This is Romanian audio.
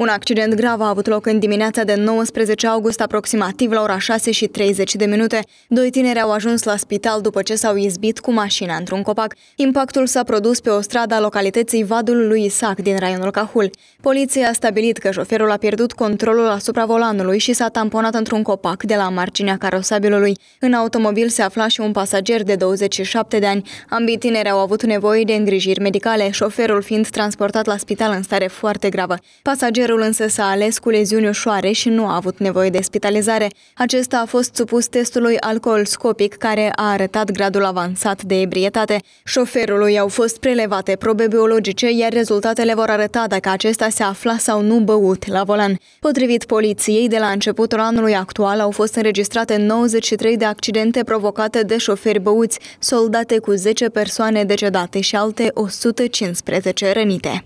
Un accident grav a avut loc în dimineața de 19 august, aproximativ la ora 6 și 30 de minute. Doi tineri au ajuns la spital după ce s-au izbit cu mașina într-un copac. Impactul s-a produs pe o stradă a localității Vadul lui Isaac din raionul Cahul. Poliția a stabilit că șoferul a pierdut controlul asupra volanului și s-a tamponat într-un copac de la marginea carosabilului. În automobil se afla și un pasager de 27 de ani. Ambii tineri au avut nevoie de îngrijiri medicale, șoferul fiind transportat la spital în stare foarte gravă. Pasager. Tânărul însă s-a ales cu leziuni ușoare și nu a avut nevoie de spitalizare. Acesta a fost supus testului alcool scopic care a arătat gradul avansat de ebrietate. Șoferului au fost prelevate probe biologice, iar rezultatele vor arăta dacă acesta se afla sau nu băut la volan. Potrivit poliției, de la începutul anului actual au fost înregistrate 93 de accidente provocate de șoferi băuți, soldate cu 10 persoane decedate și alte 115 rănite.